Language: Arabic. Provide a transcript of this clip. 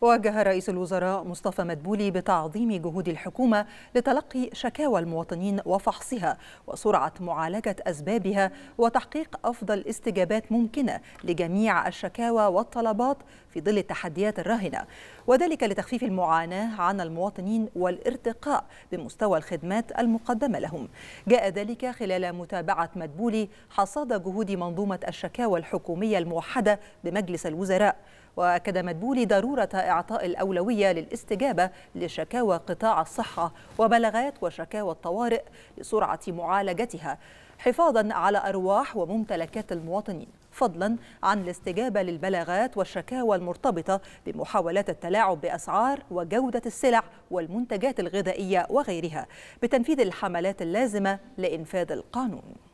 وجه رئيس الوزراء مصطفى مدبولي بتعظيم جهود الحكومة لتلقي شكاوى المواطنين وفحصها وسرعة معالجة أسبابها وتحقيق أفضل استجابات ممكنة لجميع الشكاوى والطلبات في ظل التحديات الراهنة وذلك لتخفيف المعاناة عن المواطنين والارتقاء بمستوى الخدمات المقدمة لهم جاء ذلك خلال متابعة مدبولي حصاد جهود منظومة الشكاوى الحكومية الموحدة بمجلس الوزراء وأكد مدبولي ضرورة إعطاء الأولوية للاستجابة لشكاوى قطاع الصحة وبلاغات وشكاوى الطوارئ لسرعة معالجتها حفاظا على أرواح وممتلكات المواطنين فضلا عن الاستجابة للبلاغات والشكاوى المرتبطة بمحاولات التلاعب بأسعار وجودة السلع والمنتجات الغذائية وغيرها بتنفيذ الحملات اللازمة لإنفاذ القانون